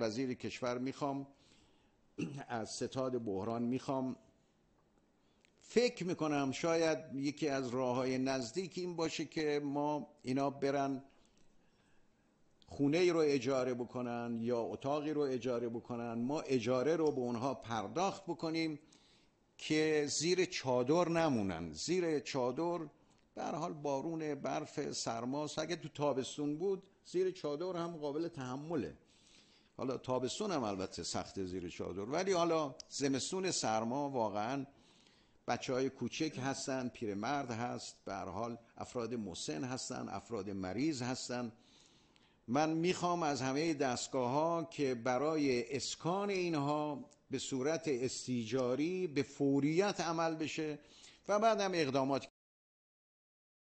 وزیر کشور میخوام از ستاد بحران میخوام فکر میکنم شاید یکی از راه های نزدیک این باشه که ما اینا برن خونه ای رو اجاره بکنن یا اتاقی رو اجاره بکنن ما اجاره رو به اونها پرداخت بکنیم که زیر چادر نمونن زیر چادر به حال بارون برف سرما اگه تو تابستون بود زیر چادر هم قابل تحمله حالا تابستون هم البته سخت زیر چادر ولی حالا زمستون سرما واقعا بچه های کوچک هستن پیرمرد هست به حال افراد مسن هستن افراد مریض هستن من میخوام از همه دستگاه ها که برای اسکان اینها به صورت استیجاری به فوریت عمل بشه و بعدم هم اقدامات